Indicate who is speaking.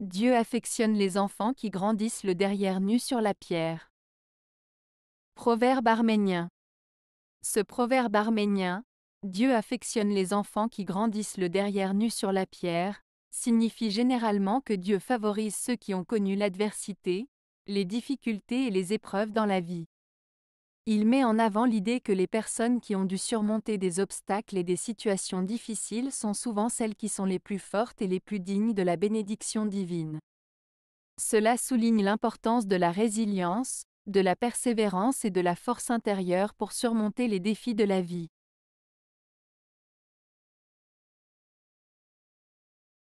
Speaker 1: Dieu affectionne les enfants qui grandissent le derrière nu sur la pierre. Proverbe arménien. Ce proverbe arménien, Dieu affectionne les enfants qui grandissent le derrière nu sur la pierre, signifie généralement que Dieu favorise ceux qui ont connu l'adversité, les difficultés et les épreuves dans la vie. Il met en avant l'idée que les personnes qui ont dû surmonter des obstacles et des situations difficiles sont souvent celles qui sont les plus fortes et les plus dignes de la bénédiction divine. Cela souligne l'importance de la résilience, de la persévérance et de la force intérieure pour surmonter les défis de la vie.